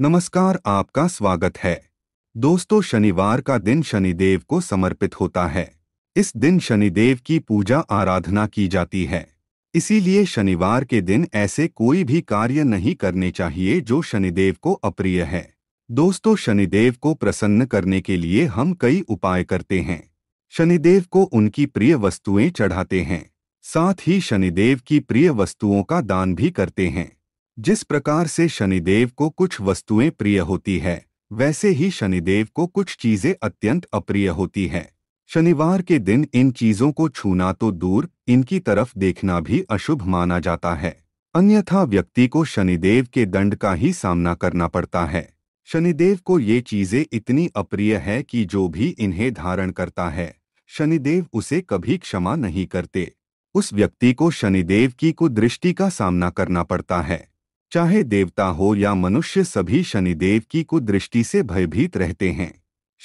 नमस्कार आपका स्वागत है दोस्तों शनिवार का दिन शनिदेव को समर्पित होता है इस दिन शनिदेव की पूजा आराधना की जाती है इसीलिए शनिवार के दिन ऐसे कोई भी कार्य नहीं करने चाहिए जो शनिदेव को अप्रिय है दोस्तों शनिदेव को प्रसन्न करने के लिए हम कई उपाय करते हैं शनिदेव को उनकी प्रिय वस्तुएं चढ़ाते हैं साथ ही शनिदेव की प्रिय वस्तुओं का दान भी करते हैं जिस प्रकार से शनिदेव को कुछ वस्तुएं प्रिय होती है वैसे ही शनिदेव को कुछ चीजें अत्यंत अप्रिय होती हैं शनिवार के दिन इन चीजों को छूना तो दूर इनकी तरफ देखना भी अशुभ माना जाता है अन्यथा व्यक्ति को शनिदेव के दंड का ही सामना करना पड़ता है शनिदेव को ये चीजें इतनी अप्रिय है कि जो भी इन्हें धारण करता है शनिदेव उसे कभी क्षमा नहीं करते उस व्यक्ति को शनिदेव की कुदृष्टि का सामना करना पड़ता है चाहे देवता हो या मनुष्य सभी शनिदेव की कुदृष्टि से भयभीत रहते हैं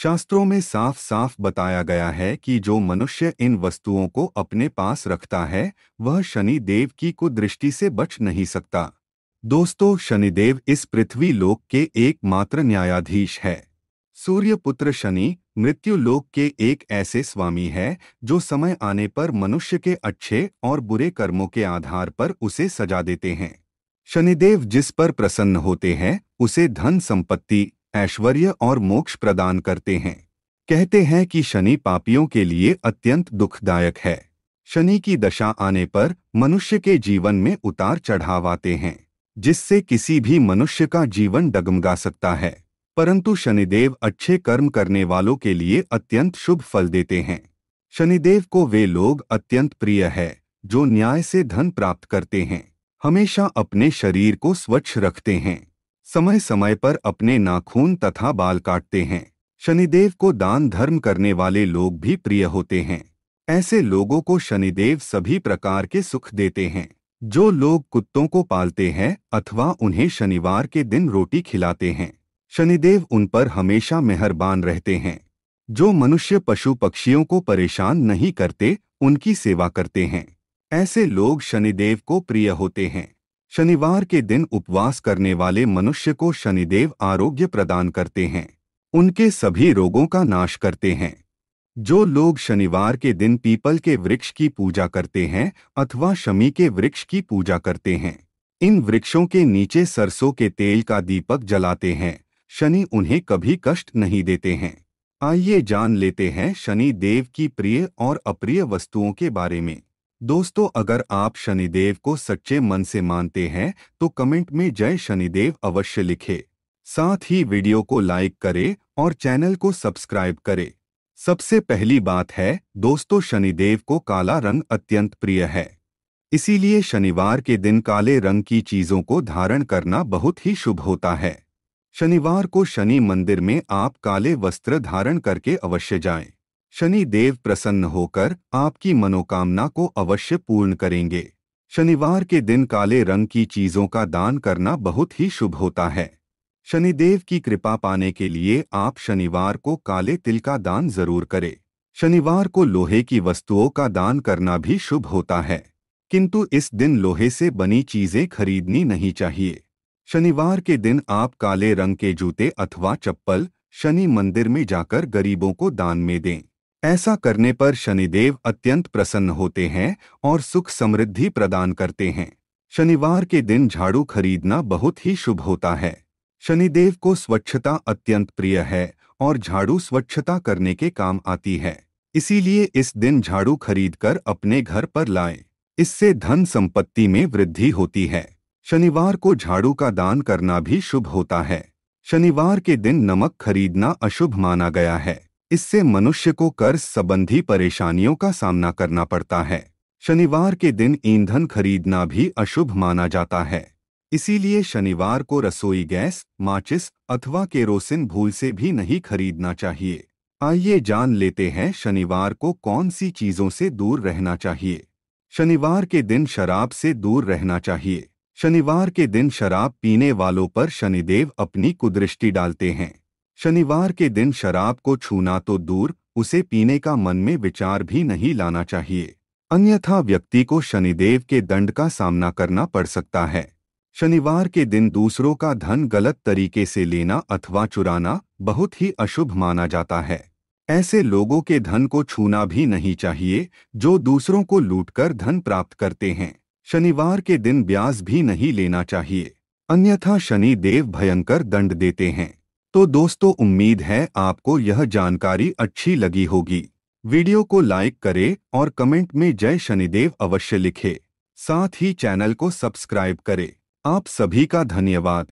शास्त्रों में साफ साफ बताया गया है कि जो मनुष्य इन वस्तुओं को अपने पास रखता है वह शनिदेव की कुदृष्टि से बच नहीं सकता दोस्तों शनिदेव इस पृथ्वी लोक के एकमात्र न्यायाधीश है सूर्यपुत्र शनि मृत्यु लोक के एक ऐसे स्वामी है जो समय आने पर मनुष्य के अच्छे और बुरे कर्मों के आधार पर उसे सजा देते हैं शनिदेव जिस पर प्रसन्न होते हैं उसे धन संपत्ति ऐश्वर्य और मोक्ष प्रदान करते हैं कहते हैं कि शनि पापियों के लिए अत्यंत दुखदायक है शनि की दशा आने पर मनुष्य के जीवन में उतार चढ़ाव आते हैं जिससे किसी भी मनुष्य का जीवन डगमगा सकता है परंतु शनिदेव अच्छे कर्म करने वालों के लिए अत्यंत शुभ फल देते हैं शनिदेव को वे लोग अत्यंत प्रिय है जो न्याय से धन प्राप्त करते हैं हमेशा अपने शरीर को स्वच्छ रखते हैं समय समय पर अपने नाखून तथा बाल काटते हैं शनिदेव को दान धर्म करने वाले लोग भी प्रिय होते हैं ऐसे लोगों को शनिदेव सभी प्रकार के सुख देते हैं जो लोग कुत्तों को पालते हैं अथवा उन्हें शनिवार के दिन रोटी खिलाते हैं शनिदेव उन पर हमेशा मेहरबान रहते हैं जो मनुष्य पशु पक्षियों को परेशान नहीं करते उनकी सेवा करते हैं ऐसे लोग शनिदेव को प्रिय होते हैं शनिवार के दिन उपवास करने वाले मनुष्य को शनिदेव आरोग्य प्रदान करते हैं उनके सभी रोगों का नाश करते हैं जो लोग शनिवार के दिन पीपल के वृक्ष की पूजा करते हैं अथवा शमी के वृक्ष की पूजा करते हैं इन वृक्षों के नीचे सरसों के तेल का दीपक जलाते हैं शनि उन्हें कभी कष्ट नहीं देते हैं आइए जान लेते हैं शनि देव की प्रिय और अप्रिय वस्तुओं के बारे में दोस्तों अगर आप शनिदेव को सच्चे मन से मानते हैं तो कमेंट में जय शनिदेव अवश्य लिखे साथ ही वीडियो को लाइक करें और चैनल को सब्सक्राइब करें सबसे पहली बात है दोस्तों शनिदेव को काला रंग अत्यंत प्रिय है इसीलिए शनिवार के दिन काले रंग की चीजों को धारण करना बहुत ही शुभ होता है शनिवार को शनि मंदिर में आप काले वस्त्र धारण करके अवश्य जाएं। शनि देव प्रसन्न होकर आपकी मनोकामना को अवश्य पूर्ण करेंगे शनिवार के दिन काले रंग की चीजों का दान करना बहुत ही शुभ होता है शनिदेव की कृपा पाने के लिए आप शनिवार को काले तिल का दान जरूर करें शनिवार को लोहे की वस्तुओं का दान करना भी शुभ होता है किंतु इस दिन लोहे से बनी चीजें खरीदनी नहीं चाहिए शनिवार के दिन आप काले रंग के जूते अथवा चप्पल शनि मंदिर में जाकर गरीबों को दान में दें ऐसा करने पर शनिदेव अत्यंत प्रसन्न होते हैं और सुख समृद्धि प्रदान करते हैं शनिवार के दिन झाड़ू खरीदना बहुत ही शुभ होता है शनिदेव को स्वच्छता अत्यंत प्रिय है और झाड़ू स्वच्छता करने के काम आती है इसीलिए इस दिन झाड़ू खरीदकर अपने घर पर लाएं। इससे धन संपत्ति में वृद्धि होती है शनिवार को झाड़ू का दान करना भी शुभ होता है शनिवार के दिन नमक खरीदना अशुभ माना गया है इससे मनुष्य को कर्ज संबंधी परेशानियों का सामना करना पड़ता है शनिवार के दिन ईंधन खरीदना भी अशुभ माना जाता है इसीलिए शनिवार को रसोई गैस माचिस अथवा केरोसिन भूल से भी नहीं खरीदना चाहिए आइए जान लेते हैं शनिवार को कौन सी चीज़ों से दूर रहना चाहिए शनिवार के दिन शराब से दूर रहना चाहिए शनिवार के दिन शराब पीने वालों पर शनिदेव अपनी कुदृष्टि डालते हैं शनिवार के दिन शराब को छूना तो दूर उसे पीने का मन में विचार भी नहीं लाना चाहिए अन्यथा व्यक्ति को शनिदेव के दंड का सामना करना पड़ सकता है शनिवार के दिन दूसरों का धन गलत तरीके से लेना अथवा चुराना बहुत ही अशुभ माना जाता है ऐसे लोगों के धन को छूना भी नहीं चाहिए जो दूसरों को लूटकर धन प्राप्त करते हैं शनिवार के दिन ब्याज भी नहीं लेना चाहिए अन्यथा शनि देव भयंकर दंड देते हैं तो दोस्तों उम्मीद है आपको यह जानकारी अच्छी लगी होगी वीडियो को लाइक करें और कमेंट में जय शनिदेव अवश्य लिखें साथ ही चैनल को सब्सक्राइब करें आप सभी का धन्यवाद